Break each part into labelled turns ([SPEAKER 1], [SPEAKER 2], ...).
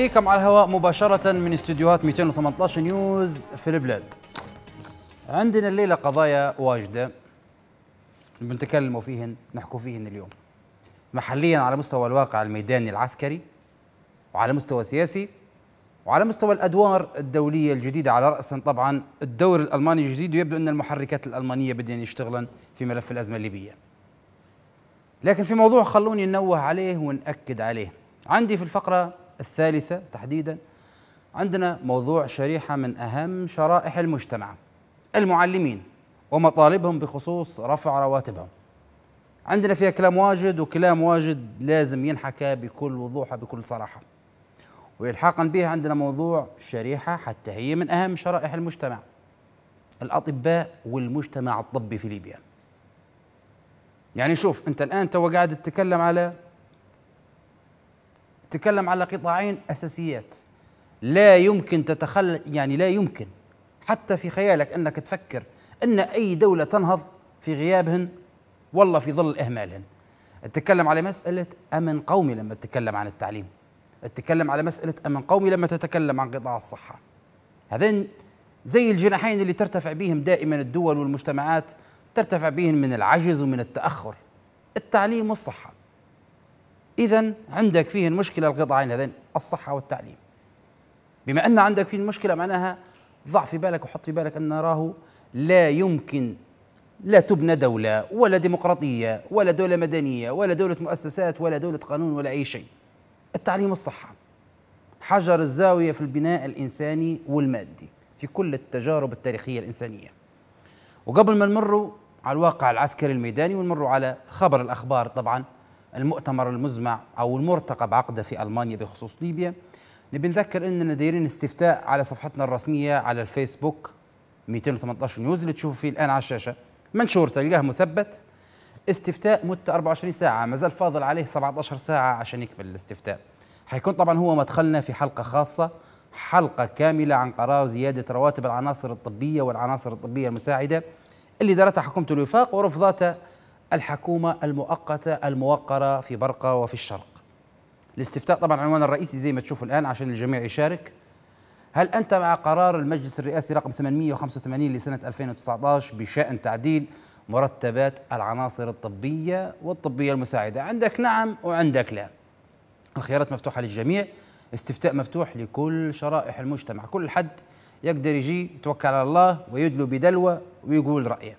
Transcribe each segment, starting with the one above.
[SPEAKER 1] نحييكم على الهواء مباشرة من استديوهات 218 نيوز في البلاد. عندنا الليلة قضايا واجدة بنتكلموا فيهن نحكوا فيهن اليوم. محليا على مستوى الواقع الميداني العسكري وعلى مستوى سياسي وعلى مستوى الادوار الدوليه الجديده على راسها طبعا الدور الالماني الجديد ويبدو ان المحركات الالمانيه بدين يشتغلن في ملف الازمه الليبيه. لكن في موضوع خلوني ننوه عليه ونأكد عليه. عندي في الفقره الثالثة تحديدا عندنا موضوع شريحة من أهم شرائح المجتمع المعلمين ومطالبهم بخصوص رفع رواتبهم عندنا فيها كلام واجد وكلام واجد لازم ينحكى بكل وضوح بكل صراحة وإلحاقا بها عندنا موضوع شريحة حتى هي من أهم شرائح المجتمع الأطباء والمجتمع الطبي في ليبيا يعني شوف أنت الآن تو قاعد تتكلم على تكلم على قطاعين اساسيات لا يمكن تتخلى يعني لا يمكن حتى في خيالك انك تفكر ان اي دوله تنهض في غيابهن والله في ظل اهمالهن تتكلم على مساله امن قومي لما تتكلم عن التعليم تتكلم على مساله امن قومي لما تتكلم عن قطاع الصحه هذين زي الجناحين اللي ترتفع بهم دائما الدول والمجتمعات ترتفع بهم من العجز ومن التاخر التعليم والصحه إذا عندك فيه المشكلة القطاعين هذين الصحة والتعليم بما أن عندك فيه المشكلة معناها ضع في بالك وحط في بالك أن نراه لا يمكن لا تبنى دولة ولا ديمقراطية ولا دولة مدنية ولا دولة مؤسسات ولا دولة قانون ولا أي شيء التعليم والصحة حجر الزاوية في البناء الإنساني والمادي في كل التجارب التاريخية الإنسانية وقبل ما نمروا على الواقع العسكري الميداني ونمروا على خبر الأخبار طبعاً المؤتمر المزمع أو المرتقب عقده في ألمانيا بخصوص ليبيا نبي نذكر أننا دايرين استفتاء على صفحتنا الرسمية على الفيسبوك 218 نيوز اللي تشوفوا فيه الآن على الشاشة منشور تلقاه مثبت استفتاء مدته 24 ساعة ما زال فاضل عليه 17 ساعة عشان يكمل الاستفتاء حيكون طبعا هو مدخلنا في حلقة خاصة حلقة كاملة عن قرار زيادة رواتب العناصر الطبية والعناصر الطبية المساعدة اللي دارتها حكومة الوفاق ورفضتها الحكومة المؤقتة الموقرة في برقة وفي الشرق الاستفتاء طبعا عنوان الرئيسي زي ما تشوفوا الآن عشان الجميع يشارك هل أنت مع قرار المجلس الرئاسي رقم 885 لسنة 2019 بشأن تعديل مرتبات العناصر الطبية والطبية المساعدة عندك نعم وعندك لا الخيارات مفتوحة للجميع استفتاء مفتوح لكل شرائح المجتمع كل حد يقدر يجي يتوكل على الله ويدلو بدلوة ويقول رأيه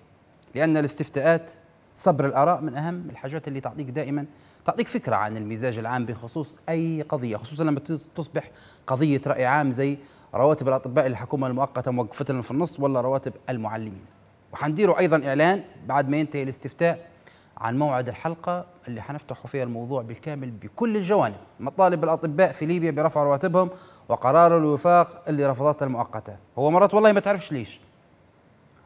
[SPEAKER 1] لأن الاستفتاءات صبر الآراء من أهم الحاجات اللي تعطيك دائما تعطيك فكرة عن المزاج العام بخصوص أي قضية خصوصا لما تصبح قضية رأي عام زي رواتب الأطباء الحكومة المؤقتة لنا في النص ولا رواتب المعلمين وحنديروا أيضا إعلان بعد ما ينتهي الاستفتاء عن موعد الحلقة اللي حنفتحوا فيها الموضوع بالكامل بكل الجوانب مطالب الأطباء في ليبيا برفع رواتبهم وقرار الوفاق اللي رفضته المؤقتة هو مرات والله ما تعرفش ليش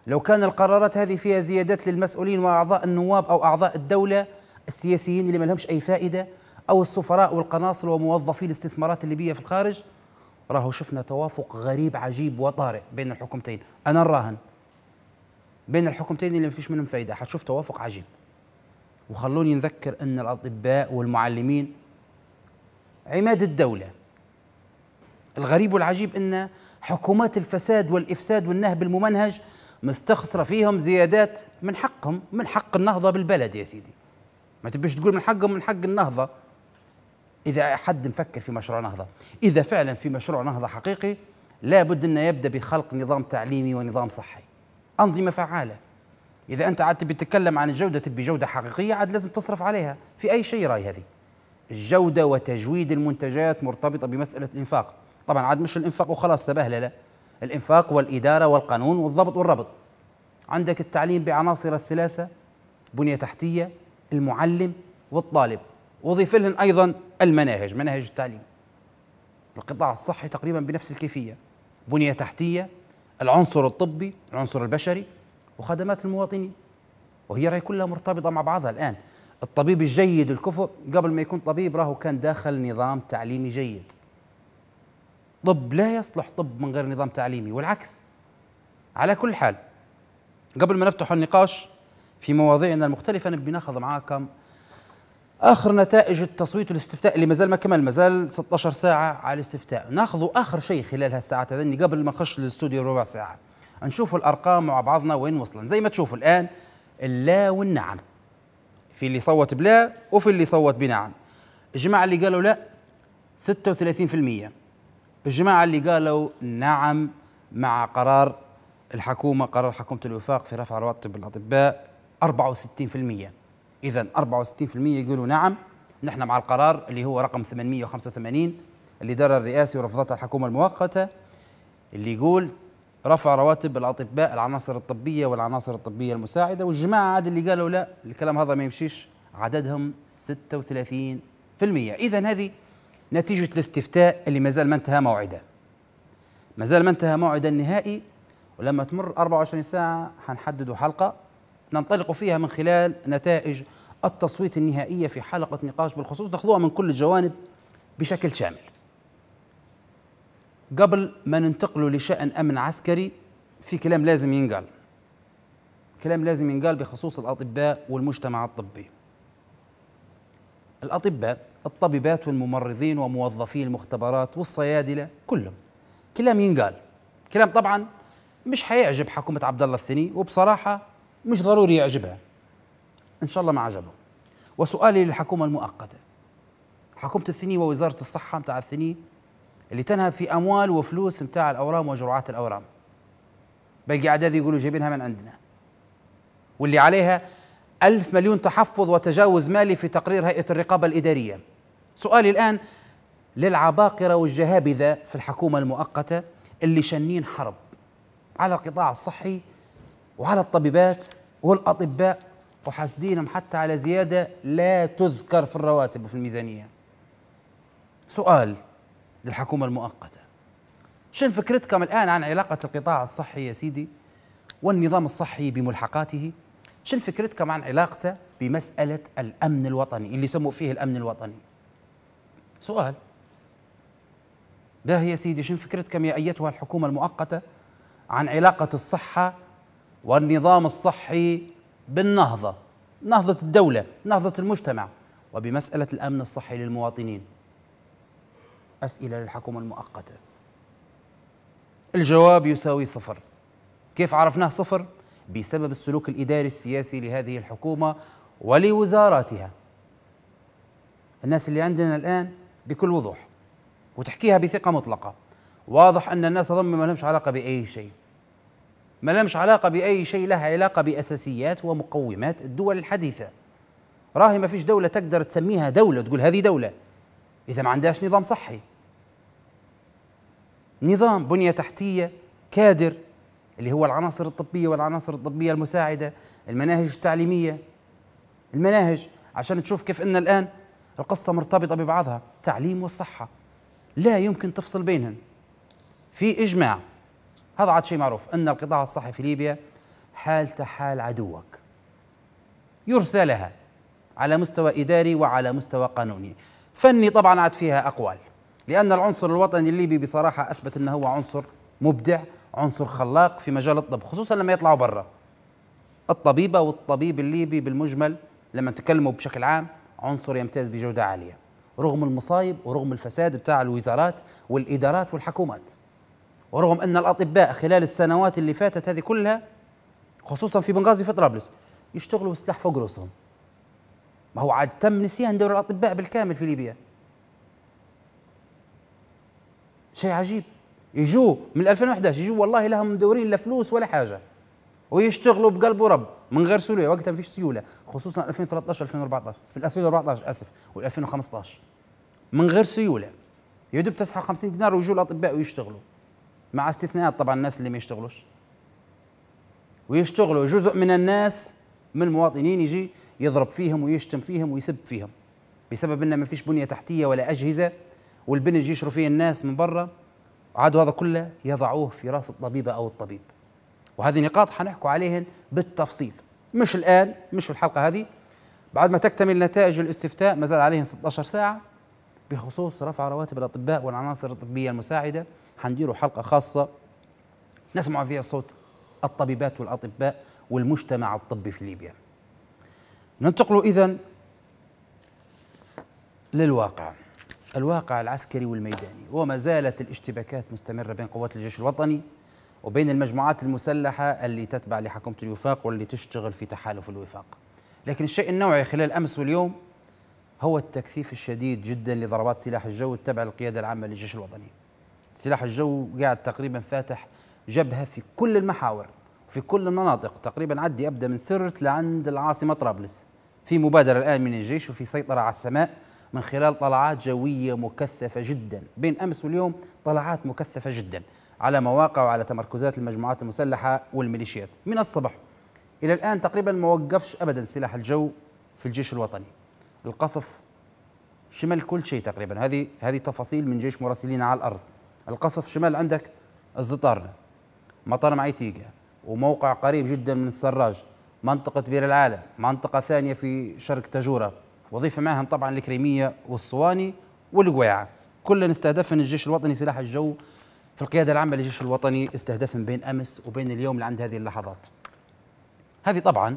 [SPEAKER 1] لو كان القرارات هذه فيها زيادات للمسؤولين واعضاء النواب او اعضاء الدوله السياسيين اللي ما لهمش اي فائده او السفراء والقناصل وموظفي الاستثمارات الليبيه في الخارج راهو شفنا توافق غريب عجيب وطارئ بين الحكومتين انا نراهن بين الحكومتين اللي ما فيش منهم فايده حتشوف توافق عجيب وخلوني نذكر ان الاطباء والمعلمين عماد الدوله الغريب والعجيب ان حكومات الفساد والافساد والنهب الممنهج مستخسره فيهم زيادات من حقهم من حق النهضه بالبلد يا سيدي ما تبيش تقول من حقهم من حق النهضه اذا حد مفكر في مشروع نهضه اذا فعلا في مشروع نهضه حقيقي لابد انه يبدا بخلق نظام تعليمي ونظام صحي انظمه فعاله اذا انت عاد تبي تتكلم عن الجوده تبي جوده حقيقيه عاد لازم تصرف عليها في اي شيء راي هذه الجوده وتجويد المنتجات مرتبطه بمساله الانفاق طبعا عاد مش الانفاق وخلاص سبهله لا الإنفاق والإدارة والقانون والضبط والربط عندك التعليم بعناصر الثلاثة بنية تحتية المعلم والطالب وضيف لهم أيضا المناهج مناهج التعليم القطاع الصحي تقريبا بنفس الكيفية بنية تحتية العنصر الطبي العنصر البشري وخدمات المواطنين وهي رأي كلها مرتبطة مع بعضها الآن الطبيب الجيد الكفؤ قبل ما يكون طبيب راهو كان داخل نظام تعليمي جيد طب لا يصلح طب من غير نظام تعليمي والعكس على كل حال قبل ما نفتح النقاش في مواضيعنا المختلفة نبي ناخذ معاكم آخر نتائج التصويت والاستفتاء اللي مازال ما كمل مازال 16 ساعة على الاستفتاء ناخذ آخر شيء خلال هالساعات هذني قبل ما نخش للاستوديو ربع ساعة نشوفوا الأرقام مع بعضنا وين وصلنا زي ما تشوفوا الآن اللا والنعم في اللي صوت بلا وفي اللي صوت بنعم الجماعة اللي قالوا لا 36% الجماعة اللي قالوا نعم مع قرار الحكومة قرار حكومة الوفاق في رفع رواتب الأطباء 64% إذا 64% يقولوا نعم نحن مع القرار اللي هو رقم 885 اللي دار الرئاسي ورفضتها الحكومة المؤقتة اللي يقول رفع رواتب الأطباء العناصر الطبية والعناصر الطبية المساعدة والجماعة عاد اللي قالوا لا الكلام هذا ما يمشيش عددهم 36% إذا هذه نتيجة الاستفتاء اللي ما زال ما انتهى موعده ما زال ما انتهى موعده النهائي ولما تمر 24 ساعة حنحدد حلقة ننطلق فيها من خلال نتائج التصويت النهائية في حلقة نقاش بالخصوص تاخذوها من كل الجوانب بشكل شامل قبل ما ننتقلوا لشأن أمن عسكري في كلام لازم ينقال كلام لازم ينقال بخصوص الأطباء والمجتمع الطبي الأطباء الطبيبات والممرضين وموظفي المختبرات والصيادله كلهم كلام ينقال كلام طبعا مش حيعجب حكومه عبد الله الثني وبصراحه مش ضروري يعجبها ان شاء الله ما عجبه وسؤالي للحكومه المؤقته حكومه الثني ووزاره الصحه متاع الثني اللي تنهب في اموال وفلوس متاع الاورام وجرعات الاورام بلقي اعداد يقولوا جايبينها من عندنا واللي عليها ألف مليون تحفظ وتجاوز مالي في تقرير هيئة الرقابة الإدارية سؤالي الآن للعباقرة والجهابذة في الحكومة المؤقتة اللي شنين حرب على القطاع الصحي وعلى الطبيبات والأطباء وحاسدينهم حتى على زيادة لا تذكر في الرواتب وفي الميزانية سؤال للحكومة المؤقتة شن فكرتكم الآن عن علاقة القطاع الصحي يا سيدي والنظام الصحي بملحقاته شن فكرتكم عن علاقته بمسألة الأمن الوطني اللي يسموا فيه الأمن الوطني سؤال باهي يا سيدي شنو فكرتكم يا أيتها الحكومة المؤقتة عن علاقة الصحة والنظام الصحي بالنهضة نهضة الدولة نهضة المجتمع وبمسألة الأمن الصحي للمواطنين أسئلة للحكومة المؤقتة الجواب يساوي صفر كيف عرفناه صفر؟ بسبب السلوك الإداري السياسي لهذه الحكومة ولوزاراتها الناس اللي عندنا الآن بكل وضوح وتحكيها بثقه مطلقه واضح ان الناس ضم ما لهمش علاقه باي شيء ما لهمش علاقه باي شيء لها علاقه باساسيات ومقومات الدول الحديثه راهي ما فيش دوله تقدر تسميها دوله تقول هذه دوله اذا ما عندهاش نظام صحي نظام بنيه تحتيه كادر اللي هو العناصر الطبيه والعناصر الطبيه المساعده المناهج التعليميه المناهج عشان تشوف كيف ان الان القصة مرتبطة ببعضها تعليم والصحة لا يمكن تفصل بينهم في إجماع هذا عاد شيء معروف أن القطاع الصحي في ليبيا حالته حال عدوك يرثى لها على مستوى إداري وعلى مستوى قانوني فني طبعا عاد فيها أقوال لأن العنصر الوطني الليبي بصراحة أثبت أنه هو عنصر مبدع عنصر خلاق في مجال الطب خصوصا لما يطلعوا برا الطبيبة والطبيب الليبي بالمجمل لما نتكلموا بشكل عام عنصر يمتاز بجودة عالية رغم المصايب ورغم الفساد بتاع الوزارات والإدارات والحكومات ورغم أن الأطباء خلال السنوات اللي فاتت هذه كلها خصوصا في بنغازي في طرابلس يشتغلوا بالسلاح فوق رؤوسهم ما هو عاد تم نسيان دور الأطباء بالكامل في ليبيا شيء عجيب يجوا من 2011 يجوا والله لهم مدورين لا فلوس ولا حاجه ويشتغلوا بقلب ورب من غير سيوله وقتها ما فيش سيوله خصوصا 2013 2014 في 2014 اسف وال2015 من غير سيوله يا دوب تسحب 50 دينار ويجوا الاطباء ويشتغلوا مع استثناءات طبعا الناس اللي ما يشتغلوش ويشتغلوا جزء من الناس من المواطنين يجي يضرب فيهم ويشتم فيهم ويسب فيهم بسبب انه ما فيش بنيه تحتيه ولا اجهزه والبنج يشروا فيه الناس من برا عادوا هذا كله يضعوه في راس الطبيبه او الطبيب وهذه نقاط حنحكوا عليهن بالتفصيل مش الآن مش في الحلقة هذه بعد ما تكتمل نتائج الاستفتاء ما زال عليهن 16 ساعة بخصوص رفع رواتب الأطباء والعناصر الطبية المساعدة حنديروا حلقة خاصة نسمع فيها صوت الطبيبات والأطباء والمجتمع الطبي في ليبيا ننتقل إذا للواقع الواقع العسكري والميداني وما زالت الاشتباكات مستمرة بين قوات الجيش الوطني وبين المجموعات المسلحة اللي تتبع لحكومة الوفاق واللي تشتغل في تحالف الوفاق لكن الشيء النوعي خلال أمس واليوم هو التكثيف الشديد جدا لضربات سلاح الجو التابع للقيادة العامة للجيش الوطني سلاح الجو قاعد تقريبا فاتح جبهة في كل المحاور وفي كل المناطق تقريبا عدي أبدأ من سرت لعند العاصمة طرابلس في مبادرة الآن من الجيش وفي سيطرة على السماء من خلال طلعات جوية مكثفة جدا بين أمس واليوم طلعات مكثفة جدا على مواقع وعلى تمركزات المجموعات المسلحة والميليشيات من الصبح إلى الآن تقريبا ما وقفش أبدا سلاح الجو في الجيش الوطني القصف شمل كل شيء تقريبا هذه هذه تفاصيل من جيش مراسلين على الأرض القصف شمال عندك الزطار مطار معيتيقة وموقع قريب جدا من السراج منطقة بير العالم منطقة ثانية في شرق تجورة وضيف معهم طبعا الكريمية والصواني والقويعة كلنا استهدفهم الجيش الوطني سلاح الجو في القيادة العامة للجيش الوطني استهدفهم بين أمس وبين اليوم لعند هذه اللحظات هذه طبعا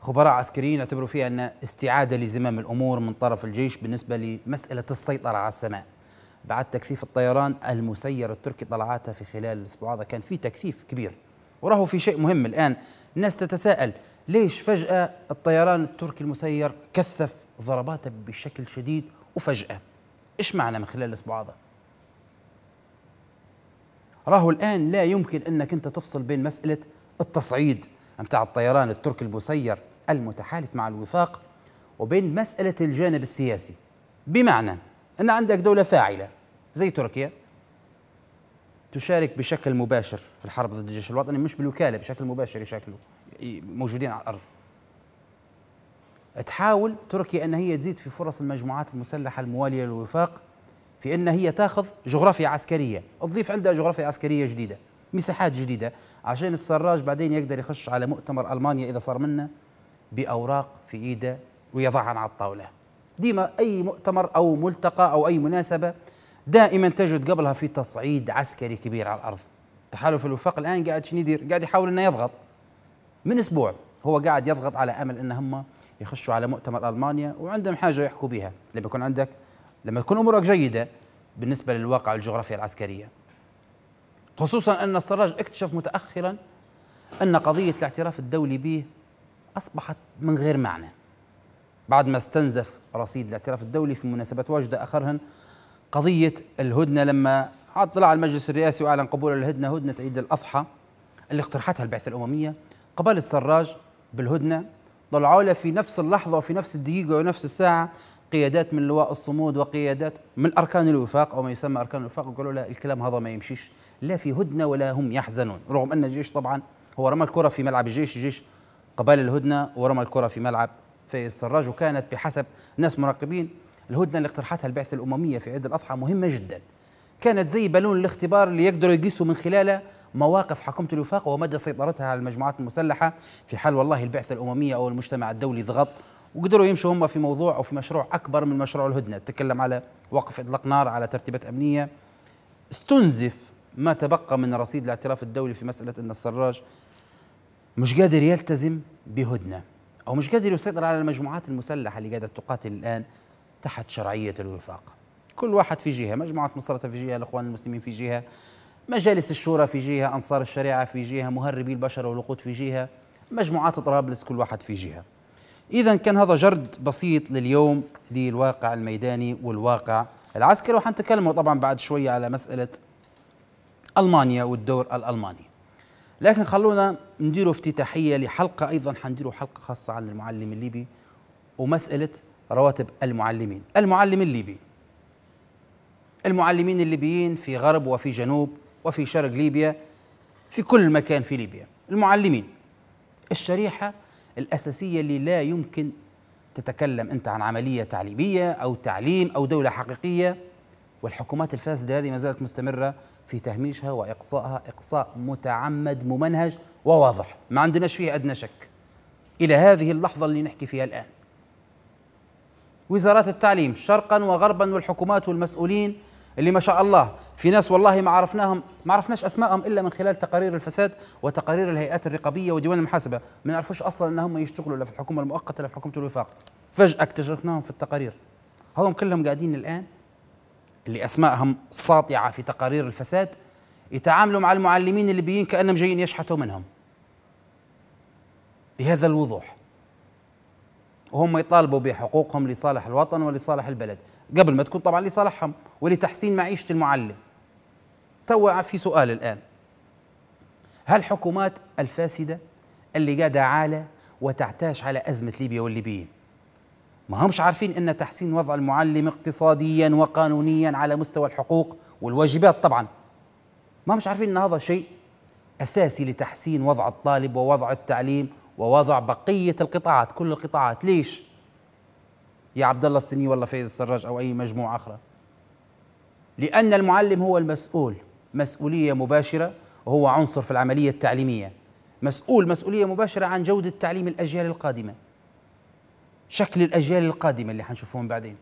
[SPEAKER 1] خبراء عسكريين يعتبروا فيها أن استعادة لزمام الأمور من طرف الجيش بالنسبة لمسألة السيطرة على السماء بعد تكثيف الطيران المسير التركي طلعاته في خلال الأسبوع هذا كان في تكثيف كبير وراه في شيء مهم الآن الناس تتساءل ليش فجأة الطيران التركي المسير كثف ضرباته بشكل شديد وفجأة إيش معنى من خلال الأسبوع هذا؟ راهو الآن لا يمكن أنك أنت تفصل بين مسألة التصعيد متاع الطيران التركي المسير المتحالف مع الوفاق وبين مسألة الجانب السياسي بمعنى أن عندك دولة فاعلة زي تركيا تشارك بشكل مباشر في الحرب ضد الجيش الوطني مش بالوكالة بشكل مباشر يشكلوا موجودين على الأرض تحاول تركيا أن هي تزيد في فرص المجموعات المسلحة الموالية للوفاق في أن هي تاخذ جغرافيا عسكرية تضيف عندها جغرافيا عسكرية جديدة مساحات جديدة عشان السراج بعدين يقدر يخش على مؤتمر ألمانيا إذا صار منا بأوراق في إيده ويضعها على الطاولة ديما أي مؤتمر أو ملتقى أو أي مناسبة دائما تجد قبلها في تصعيد عسكري كبير على الأرض تحالف الوفاق الآن قاعد شنو يدير قاعد يحاول أنه يضغط من أسبوع هو قاعد يضغط على أمل أن هم يخشوا على مؤتمر ألمانيا وعندهم حاجة يحكوا بها لما يكون عندك لما تكون امورك جيده بالنسبه للواقع الجغرافيا العسكريه خصوصا ان السراج اكتشف متاخرا ان قضيه الاعتراف الدولي به اصبحت من غير معنى بعد ما استنزف رصيد الاعتراف الدولي في مناسبة واجدة أخرهن قضية الهدنة لما طلع المجلس الرئاسي وأعلن قبول الهدنة هدنة عيد الأضحى اللي اقترحتها البعثة الأممية قبل السراج بالهدنة طلعوا له في نفس اللحظة وفي نفس الدقيقة ونفس الساعة قيادات من لواء الصمود وقيادات من اركان الوفاق او ما يسمى اركان الوفاق قالوا لا الكلام هذا ما يمشيش لا في هدنه ولا هم يحزنون رغم ان الجيش طبعا هو رمى الكره في ملعب الجيش الجيش قبل الهدنه ورمى الكره في ملعب في السراج وكانت بحسب ناس مراقبين الهدنه اللي اقترحتها البعثه الامميه في عيد الاضحى مهمه جدا كانت زي بالون الاختبار اللي يقدروا يقيسوا من خلاله مواقف حكومة الوفاق ومدى سيطرتها على المجموعات المسلحة في حال والله البعثة الأممية أو المجتمع الدولي ضغط وقدروا يمشوا هم في موضوع او في مشروع اكبر من مشروع الهدنه، تتكلم على وقف اطلاق نار على ترتيبات امنيه. استنزف ما تبقى من رصيد الاعتراف الدولي في مساله ان السراج مش قادر يلتزم بهدنه او مش قادر يسيطر على المجموعات المسلحه اللي قاعده تقاتل الان تحت شرعيه الوفاق. كل واحد في جهه، مجموعه مصرته في جهه، الاخوان المسلمين في جهه، مجالس الشورى في جهه، انصار الشريعه في جهه، مهربي البشر والوقود في جهه، مجموعات طرابلس كل واحد في جهه. إذا كان هذا جرد بسيط لليوم للواقع الميداني والواقع العسكري وحنتكلموا طبعا بعد شوية على مسألة ألمانيا والدور الألماني لكن خلونا نديروا افتتاحية لحلقة أيضا حنديروا حلقة خاصة عن المعلم الليبي ومسألة رواتب المعلمين المعلم الليبي المعلمين الليبيين في غرب وفي جنوب وفي شرق ليبيا في كل مكان في ليبيا المعلمين الشريحة الأساسية اللي لا يمكن تتكلم أنت عن عملية تعليمية أو تعليم أو دولة حقيقية والحكومات الفاسدة هذه ما زالت مستمرة في تهميشها وإقصائها إقصاء متعمد ممنهج وواضح ما عندناش فيه أدنى شك إلى هذه اللحظة اللي نحكي فيها الآن وزارات التعليم شرقا وغربا والحكومات والمسؤولين اللي ما شاء الله في ناس والله ما عرفناهم ما عرفناش اسمائهم الا من خلال تقارير الفساد وتقارير الهيئات الرقابيه وديوان المحاسبه ما نعرفوش اصلا انهم يشتغلوا لا في الحكومه المؤقته لا في حكومه الوفاق فجاه اكتشفناهم في التقارير هم كلهم قاعدين الان اللي اسمائهم ساطعه في تقارير الفساد يتعاملوا مع المعلمين الليبيين كانهم جايين يشحتوا منهم بهذا الوضوح وهم يطالبوا بحقوقهم لصالح الوطن ولصالح البلد قبل ما تكون طبعا لصالحهم ولتحسين معيشه المعلم. توا في سؤال الان هل حكومات الفاسده اللي قاعده عالة وتعتاش على ازمه ليبيا والليبيين ما همش عارفين ان تحسين وضع المعلم اقتصاديا وقانونيا على مستوى الحقوق والواجبات طبعا ما همش عارفين ان هذا شيء اساسي لتحسين وضع الطالب ووضع التعليم ووضع بقيه القطاعات كل القطاعات ليش يا عبد الله الثني ولا فايز السراج او اي مجموعه اخرى لان المعلم هو المسؤول مسؤوليه مباشره وهو عنصر في العمليه التعليميه مسؤول مسؤوليه مباشره عن جوده تعليم الاجيال القادمه شكل الاجيال القادمه اللي حنشوفهم بعدين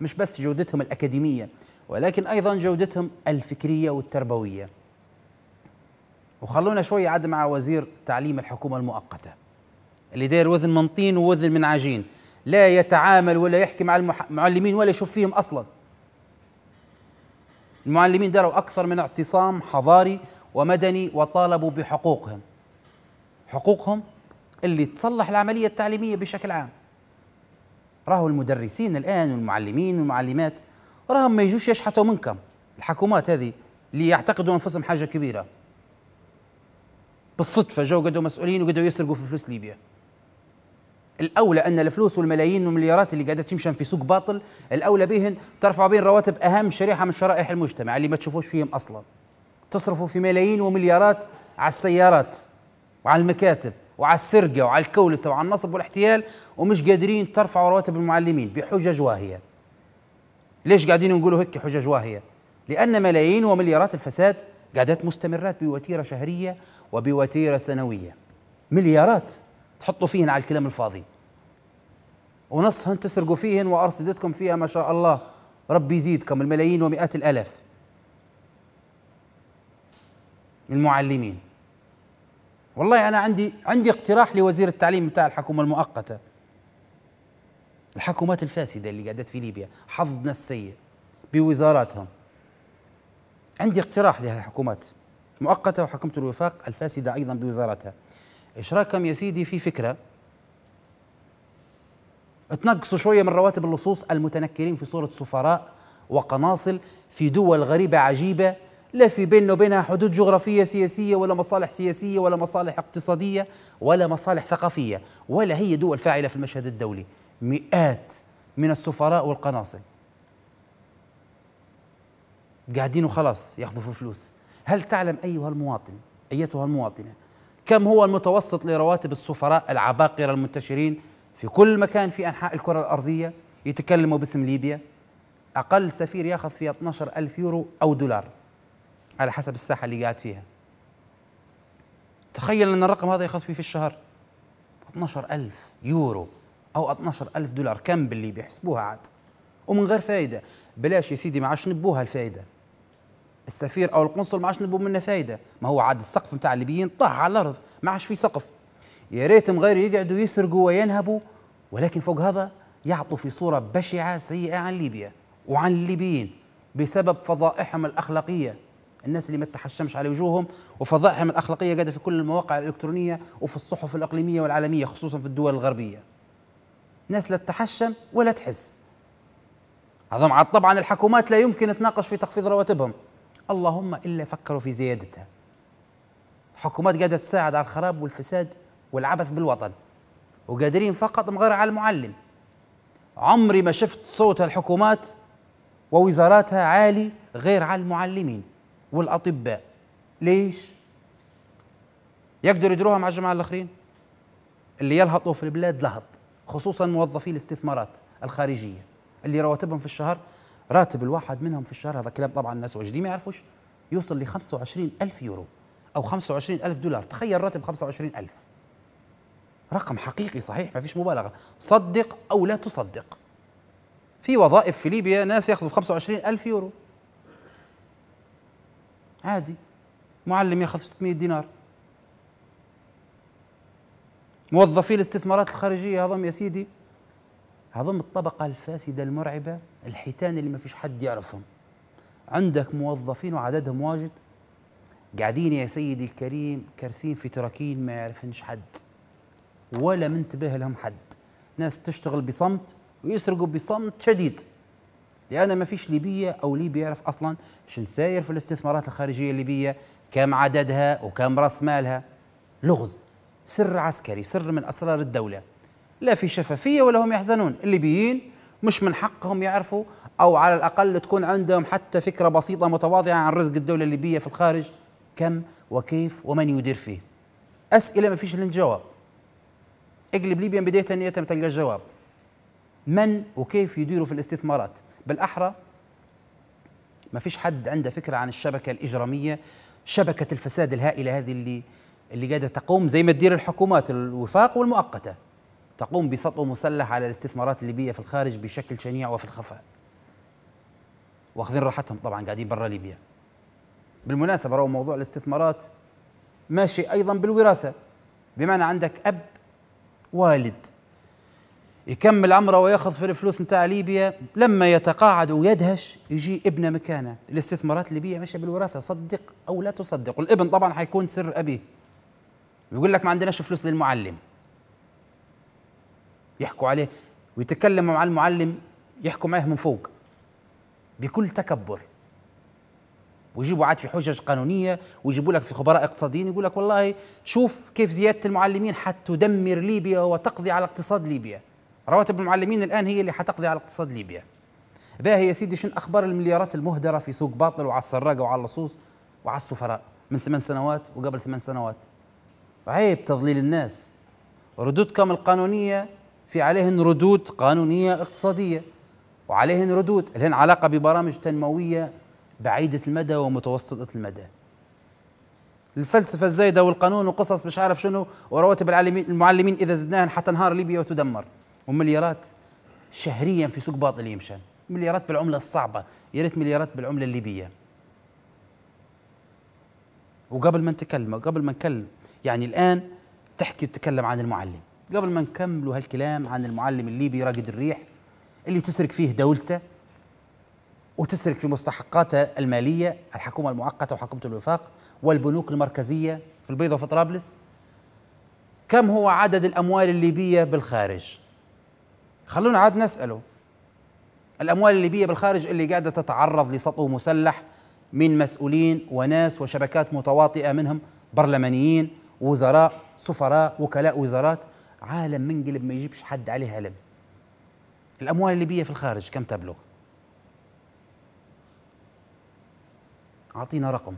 [SPEAKER 1] مش بس جودتهم الاكاديميه ولكن ايضا جودتهم الفكريه والتربويه وخلونا شوي عاد مع وزير تعليم الحكومه المؤقته اللي داير وذن من طين ووذن من عجين لا يتعامل ولا يحكي مع المعلمين ولا يشوف فيهم اصلا المعلمين داروا اكثر من اعتصام حضاري ومدني وطالبوا بحقوقهم حقوقهم اللي تصلح العمليه التعليميه بشكل عام راهو المدرسين الان والمعلمين والمعلمات راهم ما يجوش يشحتوا منكم الحكومات هذه اللي يعتقدوا انفسهم حاجه كبيره بالصدفه جو قدوا مسؤولين وقدوا يسرقوا في فلوس ليبيا الاولى ان الفلوس والملايين والمليارات اللي قاعده تمشي في سوق باطل الاولى بهن ترفع بين رواتب اهم شريحه من شرائح المجتمع اللي ما تشوفوش فيهم اصلا تصرفوا في ملايين ومليارات على السيارات وعلى المكاتب وعلى السرقه وعلى الكولسه وعلى النصب والاحتيال ومش قادرين ترفعوا رواتب المعلمين بحجج واهيه ليش قاعدين نقولوا هيك حجج واهيه لان ملايين ومليارات الفساد قاعدات مستمرات بوتيره شهريه وبوتيره سنويه مليارات تحطوا فيهن على الكلام الفاضي ونصهن تسرقوا فيهن وأرصدتكم فيها ما شاء الله ربي يزيدكم الملايين ومئات الآلاف المعلمين والله أنا عندي عندي اقتراح لوزير التعليم بتاع الحكومة المؤقتة الحكومات الفاسدة اللي قعدت في ليبيا حظنا السيء بوزاراتهم عندي اقتراح لهذه الحكومات مؤقتة وحكومة الوفاق الفاسدة أيضا بوزاراتها اشراكهم يا سيدي في فكره تنقصوا شويه من رواتب اللصوص المتنكرين في صوره سفراء وقناصل في دول غريبه عجيبه لا في بيننا وبينها حدود جغرافية سياسية ولا مصالح سياسية ولا مصالح اقتصادية ولا مصالح ثقافية ولا هي دول فاعلة في المشهد الدولي مئات من السفراء والقناصل قاعدين وخلاص يأخذوا في فلوس هل تعلم أيها المواطن أيتها المواطنة كم هو المتوسط لرواتب السفراء العباقرة المنتشرين في كل مكان في أنحاء الكرة الأرضية يتكلموا باسم ليبيا أقل سفير ياخذ فيها 12 ألف يورو أو دولار على حسب الساحة اللي قاعد فيها تخيل أن الرقم هذا ياخذ فيه في الشهر 12 ألف يورو أو 12 ألف دولار كم بالليبي حسبوها عاد ومن غير فائدة بلاش يا سيدي معاش نبوها الفائدة السفير او القنصل ما عادش نبوا منه فايده ما هو عاد السقف نتاع الليبيين طاح على الارض ما عادش في سقف يا ريتهم غير يقعدوا يسرقوا وينهبوا ولكن فوق هذا يعطوا في صوره بشعه سيئه عن ليبيا وعن الليبيين بسبب فضائحهم الاخلاقيه الناس اللي ما تحشمش على وجوههم وفضائحهم الاخلاقيه قاعده في كل المواقع الالكترونيه وفي الصحف الاقليميه والعالميه خصوصا في الدول الغربيه ناس لا تتحشم ولا تحس هذا مع طبعا الحكومات لا يمكن تناقش في تخفيض رواتبهم اللهم إلا فكروا في زيادتها حكومات قاعدة تساعد على الخراب والفساد والعبث بالوطن وقادرين فقط مغير على المعلم عمري ما شفت صوت الحكومات ووزاراتها عالي غير على المعلمين والأطباء ليش؟ يقدروا يدروها مع الجماعة الآخرين اللي يلهطوا في البلاد لهط خصوصا موظفي الاستثمارات الخارجية اللي رواتبهم في الشهر راتب الواحد منهم في الشهر هذا كلام طبعا الناس واجدين ما يعرفوش يوصل ل 25 ألف يورو أو 25 ألف دولار تخيل راتب 25 ألف رقم حقيقي صحيح ما فيش مبالغة صدق أو لا تصدق في وظائف في ليبيا ناس ياخذوا 25 ألف يورو عادي معلم ياخذ 600 دينار موظفي الاستثمارات الخارجية هذم يا سيدي هضم الطبقة الفاسدة المرعبة الحيتان اللي ما فيش حد يعرفهم عندك موظفين وعددهم واجد قاعدين يا سيدي الكريم كارسين في تراكين ما يعرفنش حد ولا منتبه لهم حد ناس تشتغل بصمت ويسرقوا بصمت شديد لأن ما فيش ليبيا أو ليبيا يعرف أصلا شن ساير في الاستثمارات الخارجية الليبية كم عددها وكم رأس مالها لغز سر عسكري سر من أسرار الدولة لا في شفافية ولا هم يحزنون الليبيين مش من حقهم يعرفوا أو على الأقل تكون عندهم حتى فكرة بسيطة متواضعة عن رزق الدولة الليبية في الخارج كم وكيف ومن يدير فيه أسئلة ما فيش لنا جواب اقلب ليبيا بداية أن تلقى الجواب من وكيف يديروا في الاستثمارات بالأحرى ما فيش حد عنده فكرة عن الشبكة الإجرامية شبكة الفساد الهائلة هذه اللي اللي قاعدة تقوم زي ما تدير الحكومات الوفاق والمؤقتة تقوم بسطو مسلح على الاستثمارات الليبية في الخارج بشكل شنيع وفي الخفاء واخذين راحتهم طبعا قاعدين برا ليبيا بالمناسبة رأوا موضوع الاستثمارات ماشي أيضا بالوراثة بمعنى عندك أب والد يكمل عمره وياخذ في الفلوس نتاع ليبيا لما يتقاعد ويدهش يجي ابنه مكانه الاستثمارات الليبيه ماشيه بالوراثه صدق او لا تصدق والابن طبعا حيكون سر ابيه يقول لك ما عندناش فلوس للمعلم يحكوا عليه ويتكلموا مع المعلم يحكوا معه من فوق بكل تكبر ويجيبوا عاد في حجج قانونيه ويجيبوا لك في خبراء اقتصاديين يقول لك والله شوف كيف زياده المعلمين حتدمر ليبيا وتقضي على اقتصاد ليبيا رواتب المعلمين الان هي اللي حتقضي على اقتصاد ليبيا باهي يا سيدي شن اخبار المليارات المهدره في سوق باطل وعلى السراقه وعلى اللصوص وعلى السفراء من ثمان سنوات وقبل ثمان سنوات عيب تضليل الناس ردودكم القانونيه في عليهن ردود قانونية اقتصادية وعليهن ردود لهن علاقة ببرامج تنموية بعيدة المدى ومتوسطة المدى الفلسفة الزايدة والقانون وقصص مش عارف شنو ورواتب المعلمين إذا زدناهن حتنهار ليبيا وتدمر ومليارات شهريا في سوق باطل يمشى مليارات بالعملة الصعبة يا ريت مليارات بالعملة الليبية وقبل ما نتكلم قبل ما نكلم يعني الآن تحكي وتتكلم عن المعلم قبل ما نكملوا هالكلام عن المعلم الليبي راقد الريح اللي تسرق فيه دولته وتسرق في مستحقاته الماليه الحكومه المؤقته وحكومه الوفاق والبنوك المركزيه في البيضه وفي طرابلس كم هو عدد الاموال الليبيه بالخارج خلونا عاد نساله الاموال الليبيه بالخارج اللي قاعده تتعرض لسطو مسلح من مسؤولين وناس وشبكات متواطئه منهم برلمانيين وزراء سفراء وكلاء وزارات عالم منقلب ما يجيبش حد عليه علم الأموال الليبية في الخارج كم تبلغ أعطينا رقم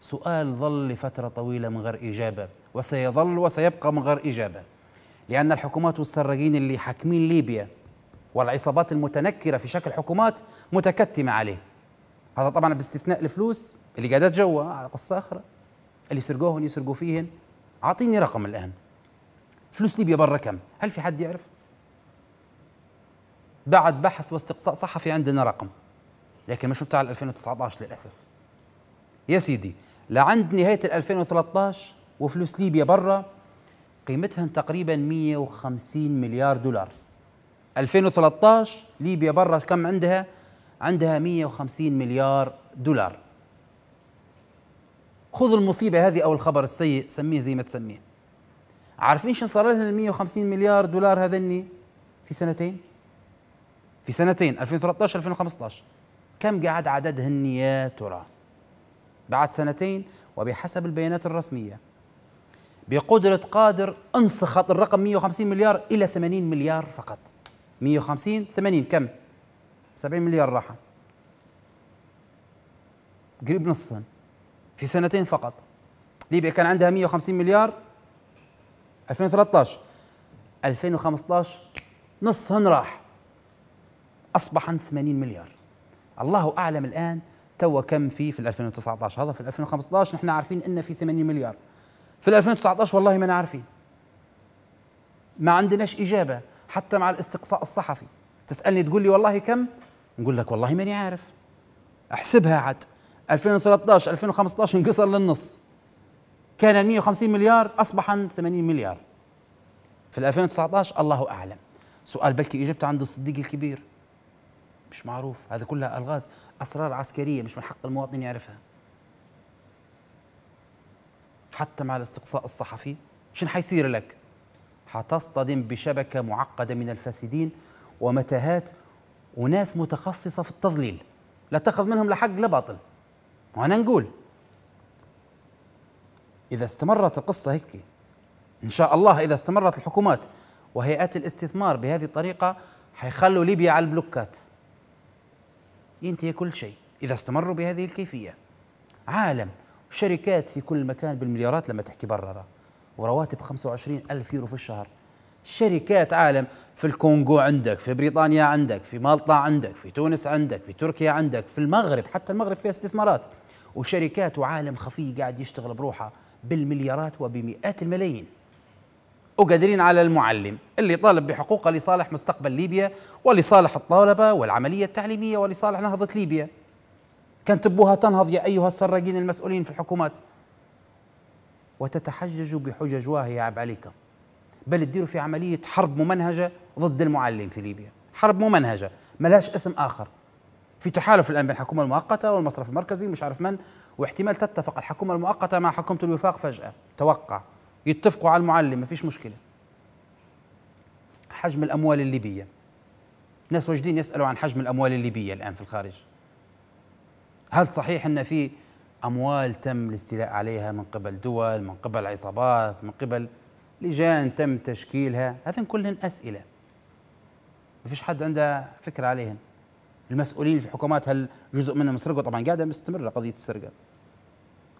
[SPEAKER 1] سؤال ظل لفترة طويلة من غير إجابة وسيظل وسيبقى من غير إجابة لأن الحكومات والسراجين اللي حاكمين ليبيا والعصابات المتنكرة في شكل حكومات متكتمة عليه هذا طبعا باستثناء الفلوس اللي قاعدة جوا على قصة أخرى اللي سرقوهن يسرقوا فيهن أعطيني رقم الآن فلوس ليبيا برا كم هل في حد يعرف بعد بحث واستقصاء صحفي عندنا رقم لكن مش بتاع 2019 للاسف يا سيدي لعند نهايه 2013 وفلوس ليبيا برا قيمتهم تقريبا 150 مليار دولار 2013 ليبيا برا كم عندها عندها 150 مليار دولار خذ المصيبه هذه او الخبر السيء سميه زي ما تسميه عارفين شو صار لنا 150 مليار دولار هذني في سنتين في سنتين 2013 2015 كم قعد عددهن يا ترى بعد سنتين وبحسب البيانات الرسمية بقدرة قادر انسخت الرقم 150 مليار إلى 80 مليار فقط 150 80 كم 70 مليار راحة قريب نصا في سنتين فقط ليبيا كان عندها 150 مليار 2013 2015 نصهن راح اصبح 80 مليار الله اعلم الان توا كم في في 2019 هذا في 2015 نحن عارفين ان في 80 مليار في 2019 والله ما نعرفين ما عندناش اجابه حتى مع الاستقصاء الصحفي تسالني تقول لي والله كم نقول لك والله ماني عارف احسبها عاد 2013 2015 انقصر للنص كان 150 مليار اصبح 80 مليار في 2019 الله اعلم سؤال بلكي اجبته عند الصديق الكبير مش معروف هذا كلها الغاز اسرار عسكريه مش من حق المواطن يعرفها حتى مع الاستقصاء الصحفي شن حيصير لك حتصطدم بشبكه معقده من الفاسدين ومتاهات وناس متخصصه في التضليل لا تاخذ منهم لا حق لا باطل وانا نقول إذا استمرت القصة هيك إن شاء الله إذا استمرت الحكومات وهيئات الاستثمار بهذه الطريقة حيخلوا ليبيا على البلوكات ينتهي كل شيء إذا استمروا بهذه الكيفية عالم شركات في كل مكان بالمليارات لما تحكي برا ورواتب 25 ألف يورو في الشهر شركات عالم في الكونغو عندك في بريطانيا عندك في مالطا عندك في تونس عندك في تركيا عندك في المغرب حتى المغرب فيها استثمارات وشركات وعالم خفي قاعد يشتغل بروحه بالمليارات وبمئات الملايين وقادرين على المعلم اللي طالب بحقوقه لصالح مستقبل ليبيا ولصالح الطلبة والعملية التعليمية ولصالح نهضة ليبيا كان تبوها تنهض يا أيها السراقين المسؤولين في الحكومات وتتحججوا بحجج واهية عب عليكم بل تديروا في عملية حرب ممنهجة ضد المعلم في ليبيا حرب ممنهجة ملاش اسم آخر في تحالف الآن بين الحكومة المؤقتة والمصرف المركزي مش عارف من واحتمال تتفق الحكومة المؤقتة مع حكومة الوفاق فجأة توقع يتفقوا على المعلم ما فيش مشكلة حجم الأموال الليبية ناس واجدين يسألوا عن حجم الأموال الليبية الآن في الخارج هل صحيح أن في أموال تم الاستيلاء عليها من قبل دول من قبل عصابات من قبل لجان تم تشكيلها هذين كلهن أسئلة ما فيش حد عنده فكرة عليهن المسؤولين في الحكومات هل جزء منهم سرقوا طبعا قاعده مستمره قضيه السرقه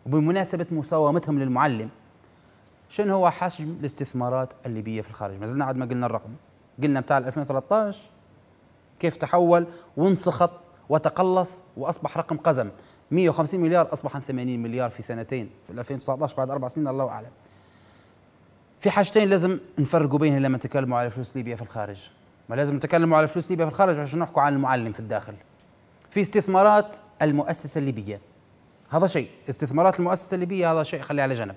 [SPEAKER 1] وبمناسبه مساومتهم للمعلم شنو هو حجم الاستثمارات الليبيه في الخارج ما زلنا عاد ما قلنا الرقم قلنا بتاع 2013 كيف تحول وانسخط وتقلص واصبح رقم قزم 150 مليار اصبح 80 مليار في سنتين في 2019 بعد اربع سنين الله اعلم في حاجتين لازم نفرقوا بينهم لما نتكلموا على فلوس ليبيا في الخارج لازم نتكلم على فلوس ليبيا في الخارج عشان نحكوا عن المعلم في الداخل في استثمارات المؤسسه الليبيه هذا شيء استثمارات المؤسسه الليبيه هذا شيء خليه على جنب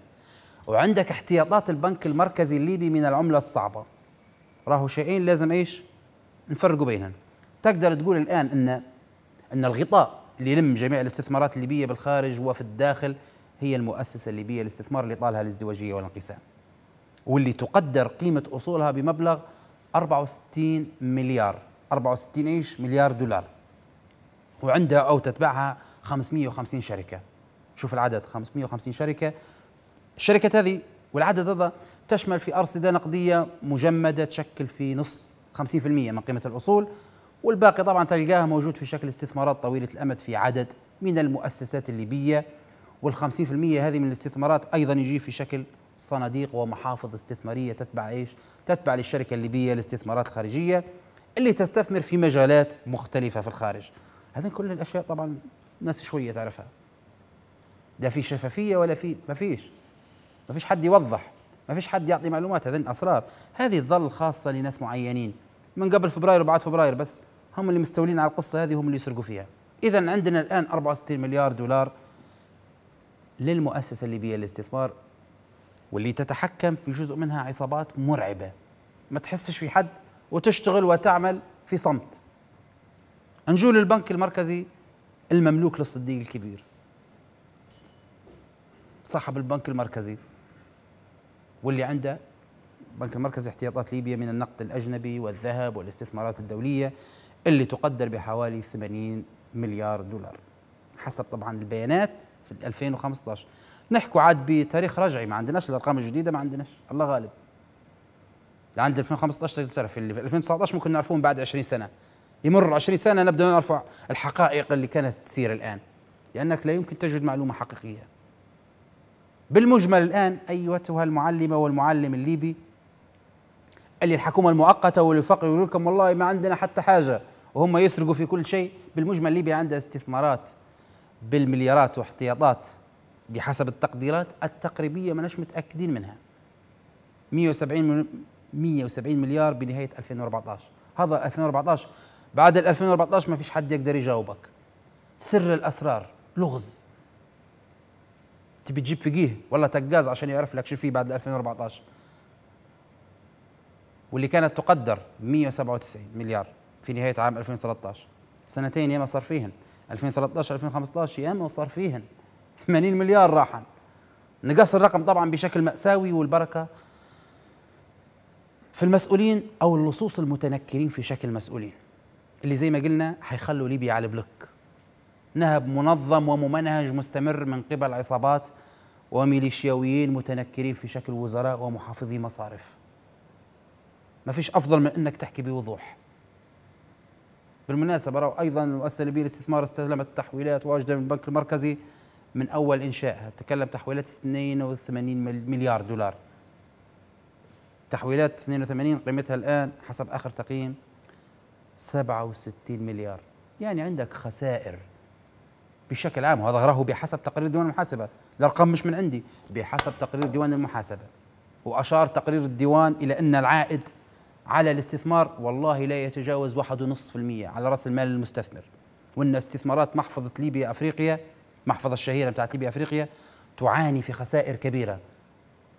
[SPEAKER 1] وعندك احتياطات البنك المركزي الليبي من العمله الصعبه راهو شيئين لازم ايش نفرقوا بينهم تقدر تقول الان ان ان الغطاء اللي يلم جميع الاستثمارات الليبيه بالخارج وفي الداخل هي المؤسسه الليبيه للاستثمار اللي طالها الازدواجيه والانقسام واللي تقدر قيمه اصولها بمبلغ 64 مليار 64 ايش مليار دولار وعندها او تتبعها 550 شركه شوف العدد 550 شركه الشركات هذه والعدد هذا تشمل في أرصدة نقدية مجمدة تشكل في نص 50% من قيمة الأصول والباقي طبعا تلقاها موجود في شكل استثمارات طويلة الأمد في عدد من المؤسسات الليبية وال 50% هذه من الاستثمارات أيضا يجي في شكل صناديق ومحافظ استثماريه تتبع ايش؟ تتبع للشركه الليبيه للاستثمارات الخارجيه اللي تستثمر في مجالات مختلفه في الخارج. هذه كل الاشياء طبعا ناس شويه تعرفها. لا في شفافيه ولا في ما فيش. ما فيش حد يوضح، ما فيش حد يعطي معلومات، هذين اسرار، هذه تظل خاصه لناس معينين من قبل فبراير وبعد فبراير بس هم اللي مستولين على القصه هذه هم اللي يسرقوا فيها. اذا عندنا الان 64 مليار دولار للمؤسسه الليبيه للاستثمار واللي تتحكم في جزء منها عصابات مرعبة ما تحسش في حد وتشتغل وتعمل في صمت نجول البنك المركزي المملوك للصديق الكبير صاحب البنك المركزي واللي عنده البنك المركزي احتياطات ليبيا من النقد الأجنبي والذهب والاستثمارات الدولية اللي تقدر بحوالي 80 مليار دولار حسب طبعا البيانات في 2015 نحكوا عاد بتاريخ رجعي ما عندناش الارقام الجديده ما عندناش الله غالب اللي عند 2015 تقدر تعرف اللي في 2019 ممكن نعرفهم بعد 20 سنه يمر 20 سنه نبدا نرفع الحقائق اللي كانت تصير الان لانك لا يمكن تجد معلومه حقيقيه بالمجمل الان ايتها المعلمه والمعلم الليبي اللي الحكومه المؤقته والفقر يقول لكم والله ما عندنا حتى حاجه وهم يسرقوا في كل شيء بالمجمل ليبيا عندها استثمارات بالمليارات واحتياطات بحسب التقديرات التقريبيه ماناش متاكدين منها 170 170 مليار بنهايه 2014 هذا 2014 بعد 2014 ما فيش حد يقدر يجاوبك سر الاسرار لغز تبي تجيب فقيه ولا تقاز عشان يعرف لك شو في بعد 2014 واللي كانت تقدر 197 مليار في نهايه عام 2013 سنتين ياما صار فيهن 2013 2015 ياما صار فيهن 80 مليار راحا نقص الرقم طبعا بشكل مأساوي والبركة في المسؤولين أو اللصوص المتنكرين في شكل مسؤولين اللي زي ما قلنا حيخلوا ليبيا على بلوك نهب منظم وممنهج مستمر من قبل عصابات وميليشياويين متنكرين في شكل وزراء ومحافظي مصارف ما فيش أفضل من أنك تحكي بوضوح بالمناسبة رأوا أيضا المؤسسة الليبية للاستثمار استلمت تحويلات واجدة من البنك المركزي من أول إنشائها تكلم تحويلات 82 مليار دولار تحويلات 82 قيمتها الآن حسب آخر تقييم 67 مليار يعني عندك خسائر بشكل عام وهذا راهو بحسب تقرير ديوان المحاسبة الأرقام مش من عندي بحسب تقرير ديوان المحاسبة وأشار تقرير الديوان إلى أن العائد على الاستثمار والله لا يتجاوز 1.5% على رأس المال المستثمر وأن استثمارات محفظة ليبيا أفريقيا المحفظه الشهيره بتاعت ليبيا افريقيا تعاني في خسائر كبيره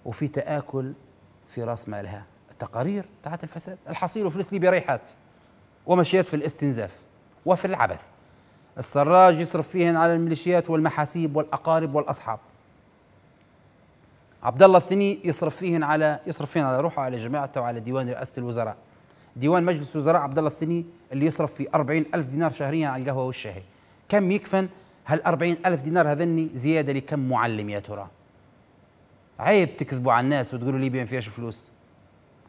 [SPEAKER 1] وفي تاكل في راس مالها التقارير بتاعت الفساد الحصيل فلوس ليبيا ريحت ومشيت في الاستنزاف وفي العبث السراج يصرف فيهن على الميليشيات والمحاسيب والاقارب والاصحاب عبد الله الثني يصرف فيهن على يصرف فيهن على روحه على جماعته وعلى ديوان رئاسه الوزراء ديوان مجلس وزراء عبد الله الثني اللي يصرف فيه 40 ألف دينار شهريا على القهوة والشاهي كم يكفن هل أربعين ألف دينار هذني زيادة لكم معلم يا ترى عيب تكذبوا على الناس وتقولوا ليبيا ما فيهاش فلوس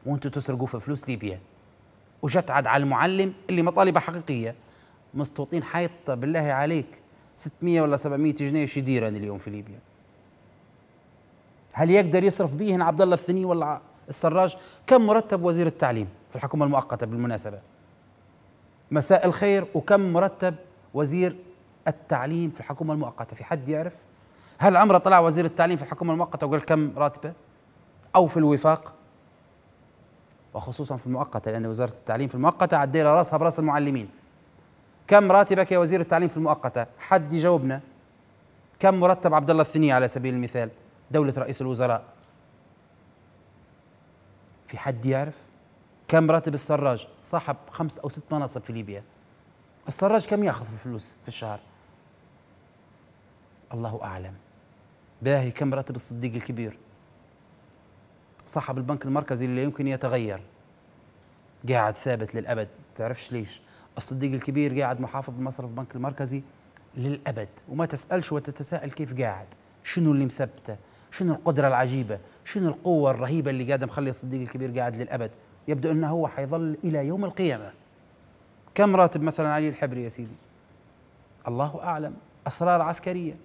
[SPEAKER 1] وانتم تسرقوا في فلوس ليبيا وجت عد على المعلم اللي مطالبه حقيقيه مستوطين حيطه بالله عليك 600 ولا 700 جنيه شديرا اليوم في ليبيا هل يقدر يصرف بيهن عبد الله الثني ولا السراج كم مرتب وزير التعليم في الحكومه المؤقته بالمناسبه مساء الخير وكم مرتب وزير التعليم في الحكومة المؤقتة في حد يعرف هل عمره طلع وزير التعليم في الحكومة المؤقتة وقال كم راتبه أو في الوفاق وخصوصا في المؤقتة لأن وزارة التعليم في المؤقتة عدينا راسها براس المعلمين كم راتبك يا وزير التعليم في المؤقتة حد يجاوبنا كم مرتب عبد الله الثني على سبيل المثال دولة رئيس الوزراء في حد يعرف كم راتب السراج صاحب خمس أو ست مناصب في ليبيا السراج كم ياخذ في الفلوس في الشهر الله أعلم باهي كم راتب الصديق الكبير صاحب البنك المركزي اللي يمكن يتغير قاعد ثابت للأبد تعرفش ليش الصديق الكبير قاعد محافظ بمصرف البنك المركزي للأبد وما تسألش وتتساءل كيف قاعد شنو اللي مثبته شنو القدرة العجيبة شنو القوة الرهيبة اللي قاعدة مخلي الصديق الكبير قاعد للأبد يبدو أنه هو حيظل إلى يوم القيامة كم راتب مثلا علي الحبري يا سيدي الله أعلم أسرار عسكرية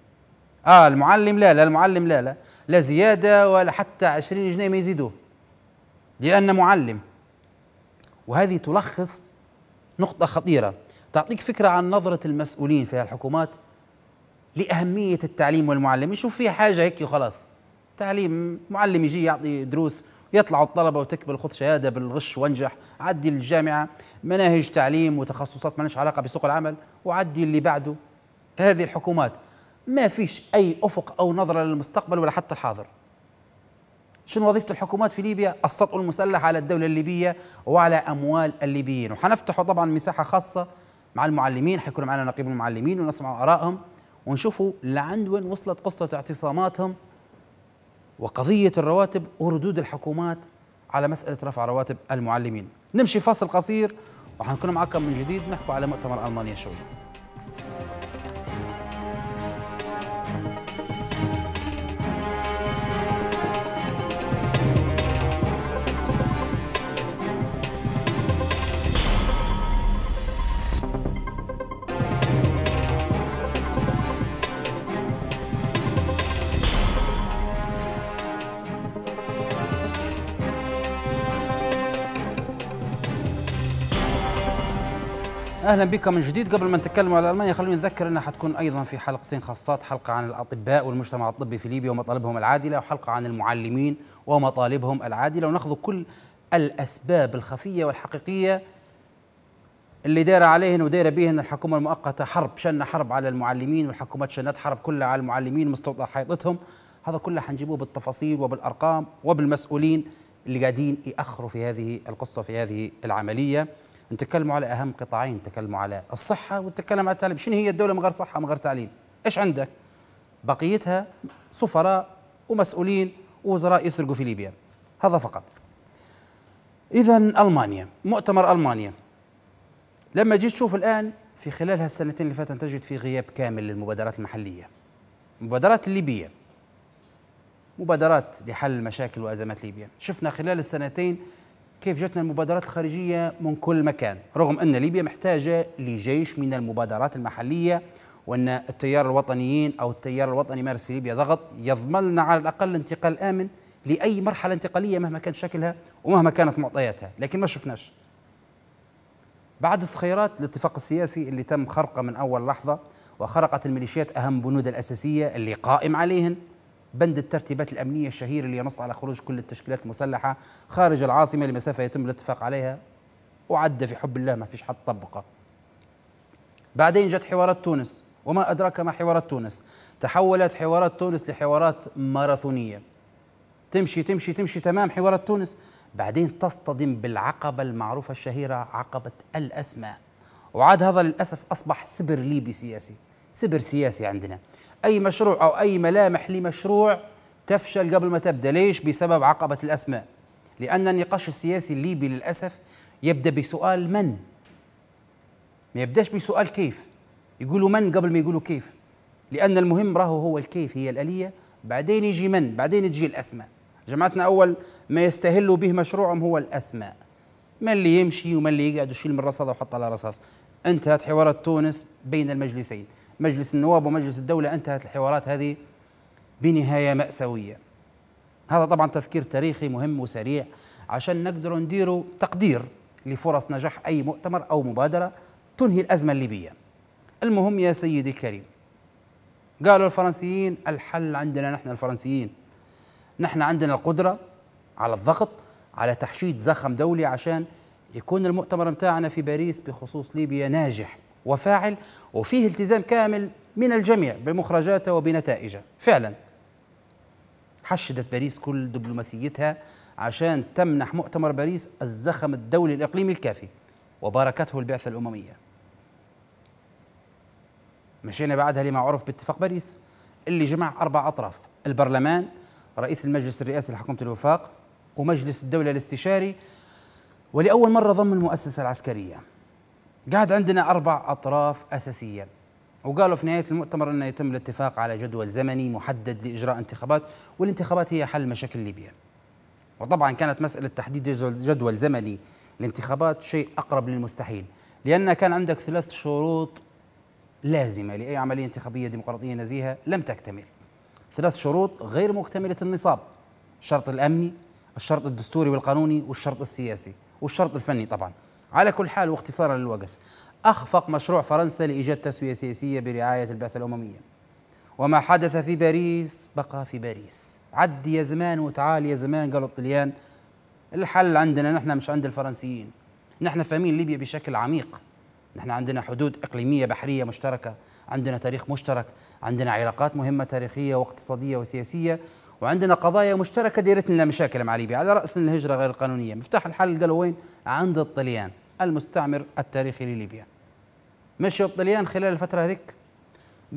[SPEAKER 1] اه المعلم لا لا المعلم لا لا لا زياده ولا حتى 20 جنيه ما يزيدوه لان معلم وهذه تلخص نقطه خطيره تعطيك فكره عن نظره المسؤولين في الحكومات لاهميه التعليم والمعلم يشوف فيها حاجه هيك وخلاص تعليم معلم يجي يعطي دروس يطلعوا الطلبه وتكبل خذ شهاده بالغش وانجح عدي الجامعه مناهج تعليم وتخصصات ما علاقه بسوق العمل وعدي اللي بعده هذه الحكومات ما فيش أي أفق أو نظرة للمستقبل ولا حتى الحاضر شنو وظيفة الحكومات في ليبيا؟ السطو المسلح على الدولة الليبية وعلى أموال الليبيين وحنفتحوا طبعا مساحة خاصة مع المعلمين حيكون معنا نقيب المعلمين ونسمع آرائهم ونشوفوا لعند وين وصلت قصة اعتصاماتهم وقضية الرواتب وردود الحكومات على مسألة رفع رواتب المعلمين نمشي فاصل قصير وحنكون معكم من جديد نحكوا على مؤتمر ألمانيا شوي اهلا بكم من جديد قبل ما نتكلم على المانيا خلوني نذكر انها حتكون ايضا في حلقتين خاصات حلقه عن الاطباء والمجتمع الطبي في ليبيا ومطالبهم العادله وحلقه عن المعلمين ومطالبهم العادله وناخذ كل الاسباب الخفيه والحقيقيه اللي دايره عليهن ودايره بهن الحكومه المؤقته حرب شن حرب على المعلمين والحكومات شنت حرب كلها على المعلمين مستوطنه حيطتهم هذا كله حنجيبوه بالتفاصيل وبالارقام وبالمسؤولين اللي قاعدين ياخروا في هذه القصه في هذه العمليه نتكلم على اهم قطاعين نتكلم على الصحه ونتكلم على التعليم شنو هي الدوله من غير صحه من غير تعليم ايش عندك بقيتها سفراء ومسؤولين ووزراء يسرقوا في ليبيا هذا فقط اذا المانيا مؤتمر المانيا لما جيت تشوف الان في خلال هالسنتين اللي فاتت تجد في غياب كامل للمبادرات المحليه المبادرات الليبيه مبادرات لحل مشاكل وازمات ليبيا شفنا خلال السنتين كيف جتنا المبادرات الخارجية من كل مكان رغم أن ليبيا محتاجة لجيش من المبادرات المحلية وأن التيار الوطنيين أو التيار الوطني يمارس في ليبيا ضغط يضمن لنا على الأقل انتقال آمن لأي مرحلة انتقالية مهما كان شكلها ومهما كانت معطياتها لكن ما شفناش بعد الصخيرات الاتفاق السياسي اللي تم خرقه من أول لحظة وخرقت الميليشيات أهم بنود الأساسية اللي قائم عليهن بند الترتيبات الأمنية الشهير اللي ينص على خروج كل التشكيلات المسلحة خارج العاصمة لمسافة يتم الاتفاق عليها وعدى في حب الله ما فيش حد طبقه بعدين جت حوارات تونس وما أدراك ما حوارات تونس تحولت حوارات تونس لحوارات ماراثونية تمشي تمشي تمشي تمام حوارات تونس بعدين تصطدم بالعقبة المعروفة الشهيرة عقبة الأسماء وعاد هذا للأسف أصبح سبر ليبي سياسي سبر سياسي عندنا أي مشروع أو أي ملامح لمشروع تفشل قبل ما تبدأ ليش؟ بسبب عقبة الأسماء لأن النقاش السياسي الليبي للأسف يبدأ بسؤال من ما يبدأش بسؤال كيف يقولوا من قبل ما يقولوا كيف لأن المهم راهو هو الكيف هي الآلية بعدين يجي من بعدين تجي الأسماء جماعتنا أول ما يستهلوا به مشروعهم هو الأسماء من اللي يمشي ومن اللي يقعد وشيل من رصاصة وحط على رصاص انتهت حوارات تونس بين المجلسين مجلس النواب ومجلس الدولة انتهت الحوارات هذه بنهاية مأساوية هذا طبعا تذكير تاريخي مهم وسريع عشان نقدروا نديروا تقدير لفرص نجاح أي مؤتمر أو مبادرة تنهي الأزمة الليبية المهم يا سيدي الكريم قالوا الفرنسيين الحل عندنا نحن الفرنسيين نحن عندنا القدرة على الضغط على تحشيد زخم دولي عشان يكون المؤتمر متاعنا في باريس بخصوص ليبيا ناجح وفاعل وفيه التزام كامل من الجميع بمخرجاته وبنتائجه فعلا حشدت باريس كل دبلوماسيتها عشان تمنح مؤتمر باريس الزخم الدولي الإقليمي الكافي وباركته البعثة الأممية مشينا بعدها لما عرف باتفاق باريس اللي جمع أربع أطراف البرلمان رئيس المجلس الرئاسي لحكومة الوفاق ومجلس الدولة الاستشاري ولأول مرة ضم المؤسسة العسكرية قاعد عندنا أربع أطراف أساسية وقالوا في نهاية المؤتمر أنه يتم الاتفاق على جدول زمني محدد لإجراء انتخابات والانتخابات هي حل مشاكل ليبيا وطبعا كانت مسألة تحديد جدول زمني الانتخابات شيء أقرب للمستحيل لأن كان عندك ثلاث شروط لازمة لأي عملية انتخابية ديمقراطية نزيهة لم تكتمل ثلاث شروط غير مكتملة النصاب الشرط الأمني الشرط الدستوري والقانوني والشرط السياسي والشرط الفني طبعا على كل حال واختصارا للوقت أخفق مشروع فرنسا لإيجاد تسوية سياسية برعاية البعثة الأممية وما حدث في باريس بقى في باريس عد يا زمان وتعال يا زمان قالوا الطليان الحل عندنا نحن مش عند الفرنسيين نحن فاهمين ليبيا بشكل عميق نحن عندنا حدود إقليمية بحرية مشتركة عندنا تاريخ مشترك عندنا علاقات مهمة تاريخية واقتصادية وسياسية وعندنا قضايا مشتركة ديرتنا مشاكل مع ليبيا على رأس الهجرة غير القانونية مفتاح الحل قالوا وين عند الطليان المستعمر التاريخي لليبيا مشي الطليان خلال الفترة هذيك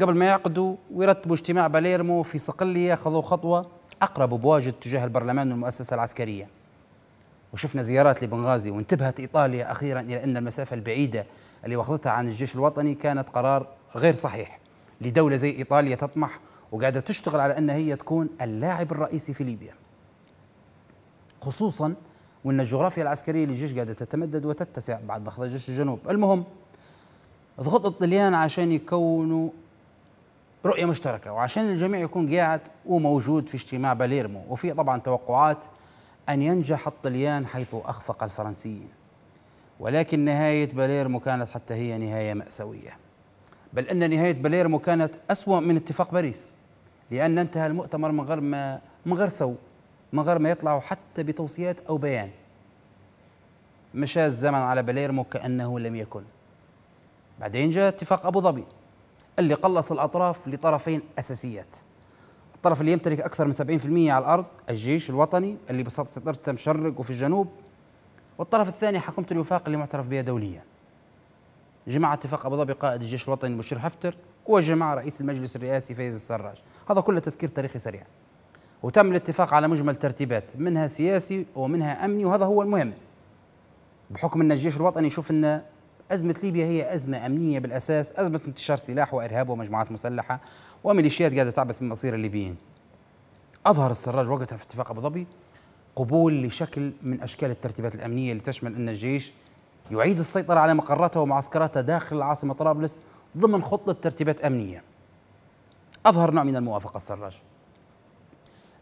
[SPEAKER 1] قبل ما يعقدوا ويرتبوا اجتماع باليرمو في صقلية خذوا خطوة أقرب بواجد تجاه البرلمان والمؤسسة العسكرية وشفنا زيارات لبنغازي وانتبهت إيطاليا أخيرا إلى أن المسافة البعيدة اللي واخذتها عن الجيش الوطني كانت قرار غير صحيح لدولة زي إيطاليا تطمح وقاعدة تشتغل على أن هي تكون اللاعب الرئيسي في ليبيا خصوصا وأن الجغرافيا العسكرية للجيش قاعدة تتمدد وتتسع بعد مخرج جيش الجنوب المهم ضغط الطليان عشان يكونوا رؤية مشتركة وعشان الجميع يكون قاعد وموجود في اجتماع باليرمو وفي طبعا توقعات أن ينجح الطليان حيث أخفق الفرنسيين ولكن نهاية باليرمو كانت حتى هي نهاية مأساوية بل أن نهاية باليرمو كانت أسوأ من اتفاق باريس لأن انتهى المؤتمر من غير ما من غير سوء من غير ما يطلعوا حتى بتوصيات أو بيان مشى الزمن على باليرمو كأنه لم يكن بعدين جاء اتفاق أبو ظبي اللي قلص الأطراف لطرفين أساسيات الطرف اللي يمتلك أكثر من 70% على الأرض الجيش الوطني اللي بسط سيطرته مشرق وفي الجنوب والطرف الثاني حكومة الوفاق اللي معترف بها دوليا جمع اتفاق أبو ظبي قائد الجيش الوطني بشير حفتر وجمع رئيس المجلس الرئاسي فايز السراج هذا كله تذكير تاريخي سريع وتم الاتفاق على مجمل ترتيبات منها سياسي ومنها امني وهذا هو المهم بحكم ان الجيش الوطني يشوف ان ازمه ليبيا هي ازمه امنيه بالاساس ازمه انتشار سلاح وارهاب ومجموعات مسلحه وميليشيات قاعده تعبث من مصير الليبيين اظهر السراج وقتها في اتفاق ابو ظبي قبول لشكل من اشكال الترتيبات الامنيه اللي تشمل ان الجيش يعيد السيطره على مقراته ومعسكراته داخل العاصمه طرابلس ضمن خطه ترتيبات امنيه اظهر نوع من الموافقه السراج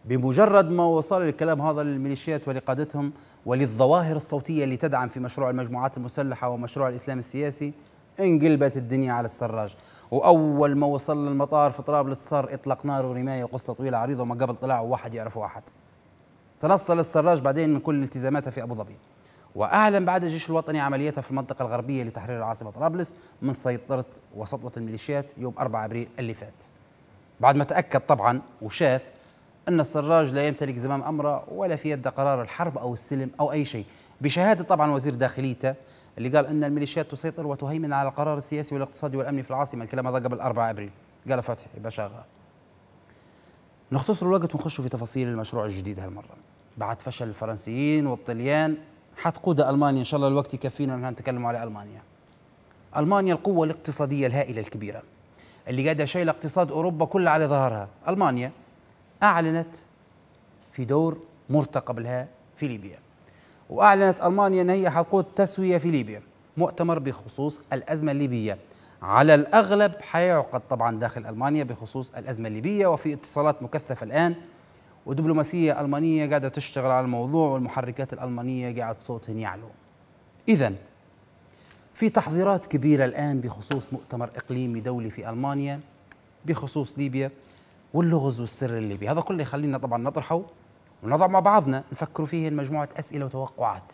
[SPEAKER 1] بمجرد ما وصل الكلام هذا للميليشيات ولقادتهم وللظواهر الصوتية اللي تدعم في مشروع المجموعات المسلحة ومشروع الإسلام السياسي انقلبت الدنيا على السراج وأول ما وصل للمطار في طرابلس صار إطلاق نار ورماية وقصة طويلة عريضة وما قبل طلعوا واحد يعرف واحد تنصل السراج بعدين من كل التزاماتها في أبو ظبي وأعلن بعد الجيش الوطني عملياتها في المنطقة الغربية لتحرير العاصمة طرابلس من سيطرة وسطوة الميليشيات يوم 4 أبريل اللي فات بعد ما تأكد طبعا وشاف أن السراج لا يمتلك زمام أمره ولا في يده قرار الحرب أو السلم أو أي شيء بشهادة طبعا وزير داخليته اللي قال أن الميليشيات تسيطر وتهيمن على القرار السياسي والاقتصادي والأمني في العاصمة الكلام هذا قبل 4 أبريل قال فتحي بشاغة نختصر الوقت ونخش في تفاصيل المشروع الجديد هالمرة بعد فشل الفرنسيين والطليان حتقود ألمانيا إن شاء الله الوقت يكفينا أن نتكلم على ألمانيا ألمانيا القوة الاقتصادية الهائلة الكبيرة اللي قاعدة شايلة اقتصاد أوروبا كلها على ظهرها ألمانيا أعلنت في دور مرتقب لها في ليبيا وأعلنت ألمانيا أن هي حقود تسوية في ليبيا مؤتمر بخصوص الأزمة الليبية على الأغلب حيعقد طبعا داخل ألمانيا بخصوص الأزمة الليبية وفي اتصالات مكثفة الآن ودبلوماسية ألمانية قاعدة تشتغل على الموضوع والمحركات الألمانية قاعد صوتهم يعلو إذا في تحضيرات كبيرة الآن بخصوص مؤتمر إقليمي دولي في ألمانيا بخصوص ليبيا واللغز والسر الليبي هذا كله يخلينا طبعا نطرحه ونضع مع بعضنا نفكر فيه مجموعة أسئلة وتوقعات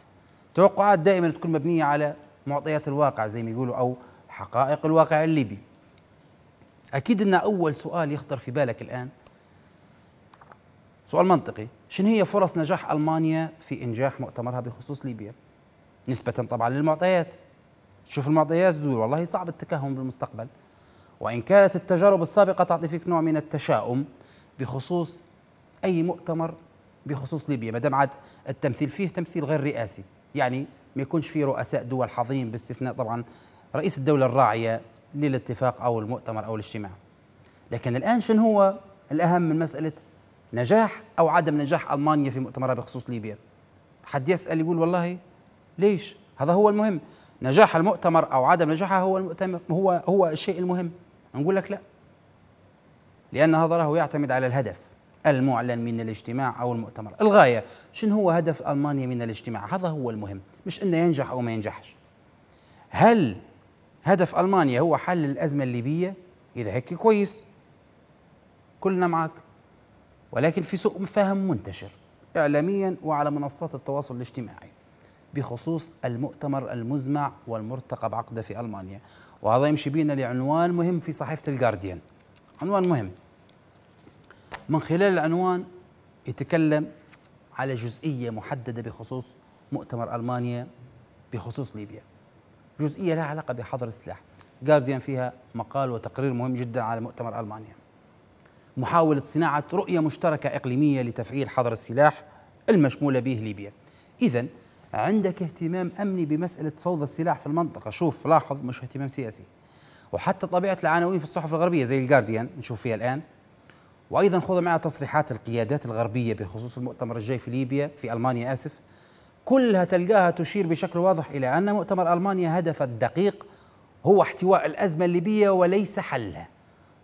[SPEAKER 1] توقعات دائما تكون مبنية على معطيات الواقع زي ما يقولوا أو حقائق الواقع الليبي أكيد أن أول سؤال يخطر في بالك الآن سؤال منطقي شنو هي فرص نجاح ألمانيا في إنجاح مؤتمرها بخصوص ليبيا نسبة طبعا للمعطيات تشوف المعطيات تقول والله صعب التكهن بالمستقبل وإن كانت التجارب السابقة تعطي فيك نوع من التشاؤم بخصوص أي مؤتمر بخصوص ليبيا ما دام عاد التمثيل فيه تمثيل غير رئاسي يعني ما يكونش فيه رؤساء دول حاضرين باستثناء طبعا رئيس الدولة الراعية للاتفاق أو المؤتمر أو الاجتماع لكن الآن شن هو الأهم من مسألة نجاح أو عدم نجاح ألمانيا في مؤتمرها بخصوص ليبيا حد يسأل يقول والله ليش هذا هو المهم نجاح المؤتمر أو عدم نجاحه هو المؤتمر هو هو الشيء المهم نقول لك لا لأن هذا راهو يعتمد على الهدف المعلن من الاجتماع أو المؤتمر الغاية شنو هو هدف ألمانيا من الاجتماع هذا هو المهم مش أنه ينجح أو ما ينجحش هل هدف ألمانيا هو حل الأزمة الليبية إذا هيك كويس كلنا معك ولكن في سوء فهم منتشر إعلاميا وعلى منصات التواصل الاجتماعي بخصوص المؤتمر المزمع والمرتقب عقده في ألمانيا وهذا يمشي بينا لعنوان مهم في صحيفة الجارديان عنوان مهم من خلال العنوان يتكلم على جزئية محددة بخصوص مؤتمر ألمانيا بخصوص ليبيا جزئية لها علاقة بحظر السلاح جارديان فيها مقال وتقرير مهم جدا على مؤتمر ألمانيا محاولة صناعة رؤية مشتركة إقليمية لتفعيل حظر السلاح المشمولة به ليبيا إذا عندك اهتمام امني بمساله فوضى السلاح في المنطقه شوف لاحظ مش اهتمام سياسي وحتى طبيعه العناوين في الصحف الغربيه زي الجارديان نشوف فيها الان وايضا خذ معها تصريحات القيادات الغربيه بخصوص المؤتمر الجاي في ليبيا في المانيا اسف كلها تلقاها تشير بشكل واضح الى ان مؤتمر المانيا هدفه الدقيق هو احتواء الازمه الليبيه وليس حلها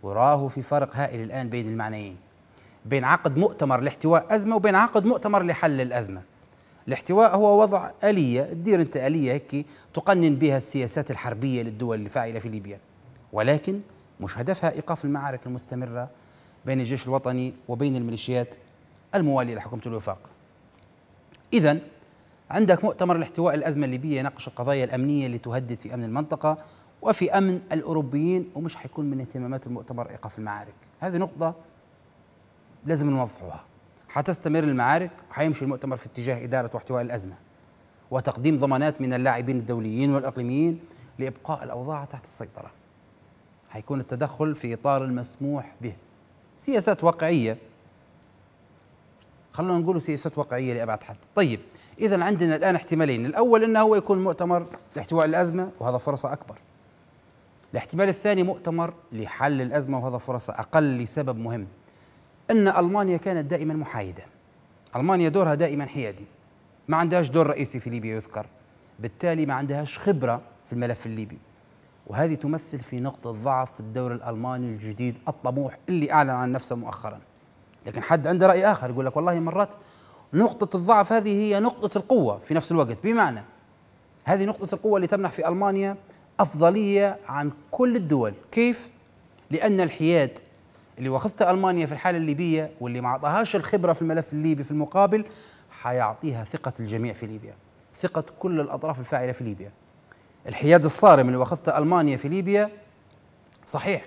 [SPEAKER 1] وراه في فرق هائل الان بين المعنيين بين عقد مؤتمر لاحتواء ازمه وبين عقد مؤتمر لحل الازمه الاحتواء هو وضع آلية تدير أنت آلية هيك تقنن بها السياسات الحربية للدول الفاعلة في ليبيا ولكن مش هدفها إيقاف المعارك المستمرة بين الجيش الوطني وبين الميليشيات الموالية لحكومة الوفاق إذا عندك مؤتمر الاحتواء الأزمة الليبية يناقش القضايا الأمنية اللي تهدد في أمن المنطقة وفي أمن الأوروبيين ومش حيكون من اهتمامات المؤتمر إيقاف المعارك هذه نقطة لازم نوضحها حتستمر المعارك وحيمشي المؤتمر في اتجاه إدارة واحتواء الأزمة وتقديم ضمانات من اللاعبين الدوليين والإقليميين لإبقاء الأوضاع تحت السيطرة حيكون التدخل في إطار المسموح به سياسات واقعية خلونا نقول سياسات واقعية لأبعد حد طيب إذا عندنا الآن احتمالين الأول أنه هو يكون مؤتمر لاحتواء الأزمة وهذا فرصة أكبر الاحتمال الثاني مؤتمر لحل الأزمة وهذا فرصة أقل لسبب مهم أن ألمانيا كانت دائما محايدة ألمانيا دورها دائما حيادي ما عندهاش دور رئيسي في ليبيا يذكر بالتالي ما عندهاش خبرة في الملف الليبي وهذه تمثل في نقطة ضعف في الدور الألماني الجديد الطموح اللي أعلن عن نفسه مؤخرا لكن حد عنده رأي آخر يقول لك والله مرات نقطة الضعف هذه هي نقطة القوة في نفس الوقت بمعنى هذه نقطة القوة اللي تمنح في ألمانيا أفضلية عن كل الدول كيف؟ لأن الحياد اللي واخذته المانيا في الحاله الليبيه واللي ما اعطاهاش الخبره في الملف الليبي في المقابل حيعطيها ثقه الجميع في ليبيا ثقه كل الاطراف الفاعله في ليبيا الحياد الصارم اللي واخذته المانيا في ليبيا صحيح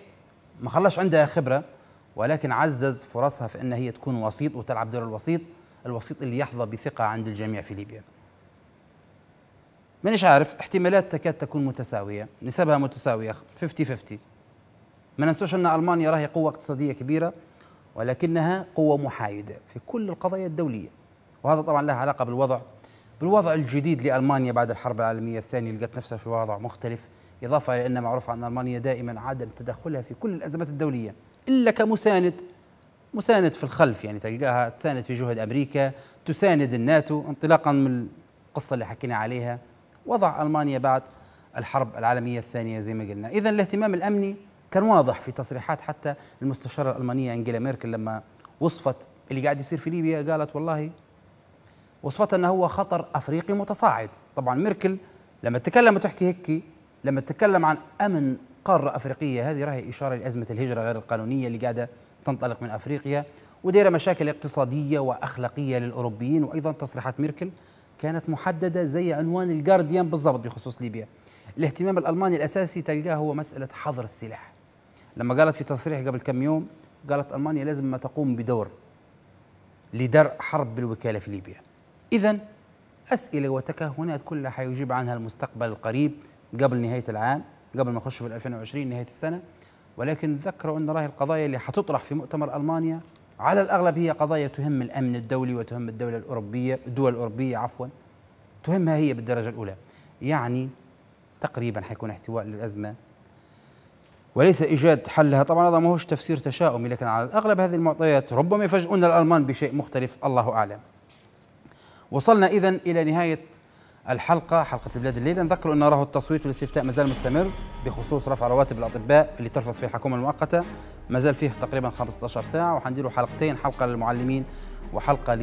[SPEAKER 1] ما خلاش عندها خبره ولكن عزز فرصها في ان هي تكون وسيط وتلعب دور الوسيط الوسيط اللي يحظى بثقه عند الجميع في ليبيا مانيش عارف احتمالات تكاد تكون متساويه نسبها متساويه 50 50 ما ننسوش أن ألمانيا راهي قوة اقتصادية كبيرة ولكنها قوة محايدة في كل القضايا الدولية وهذا طبعا له علاقة بالوضع بالوضع الجديد لألمانيا بعد الحرب العالمية الثانية لقت نفسها في وضع مختلف إضافة إلى أن معروف عن ألمانيا دائما عدم تدخلها في كل الأزمات الدولية إلا كمساند مساند في الخلف يعني تلقاها تساند في جهد أمريكا تساند الناتو انطلاقا من القصة اللي حكينا عليها وضع ألمانيا بعد الحرب العالمية الثانية زي ما قلنا إذا الاهتمام الأمني كان واضح في تصريحات حتى المستشارة الألمانية أنجيلا ميركل لما وصفت اللي قاعد يصير في ليبيا قالت والله وصفت أنه هو خطر أفريقي متصاعد طبعا ميركل لما تتكلم وتحكي هيك لما تتكلم عن أمن قارة أفريقية هذه راهي إشارة لأزمة الهجرة غير القانونية اللي قاعدة تنطلق من أفريقيا ودير مشاكل اقتصادية وأخلاقية للأوروبيين وأيضا تصريحات ميركل كانت محددة زي عنوان الجارديان بالضبط بخصوص ليبيا الاهتمام الألماني الأساسي تلقاه هو مسألة حظر السلاح لما قالت في تصريح قبل كم يوم قالت المانيا لازم ما تقوم بدور لدرء حرب بالوكاله في ليبيا. اذا اسئله وتكهنات كلها حيجيب عنها المستقبل القريب قبل نهايه العام، قبل ما نخش في 2020 نهايه السنه، ولكن ذكروا ان راهي القضايا اللي حتطرح في مؤتمر المانيا على الاغلب هي قضايا تهم الامن الدولي وتهم الدوله الاوروبيه، الدول الاوروبيه عفوا. تهمها هي بالدرجه الاولى. يعني تقريبا حيكون احتواء للازمه وليس ايجاد حلها طبعا هذا ما هوش تفسير تشاؤمي لكن على الاغلب هذه المعطيات ربما يفاجئون الالمان بشيء مختلف الله اعلم وصلنا اذا الى نهايه الحلقه حلقه البلاد الليله نذكر ان راه التصويت والاستفتاء مازال مستمر بخصوص رفع رواتب الاطباء اللي ترفض في الحكومه المؤقته مازال فيه تقريبا 15 ساعه وحنديروا حلقتين حلقه للمعلمين وحلقه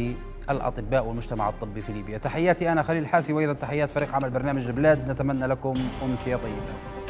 [SPEAKER 1] للاطباء والمجتمع الطبي في ليبيا تحياتي انا خليل الحاسي وايضا تحيات فريق عمل برنامج البلاد نتمنى لكم امسيه طيبه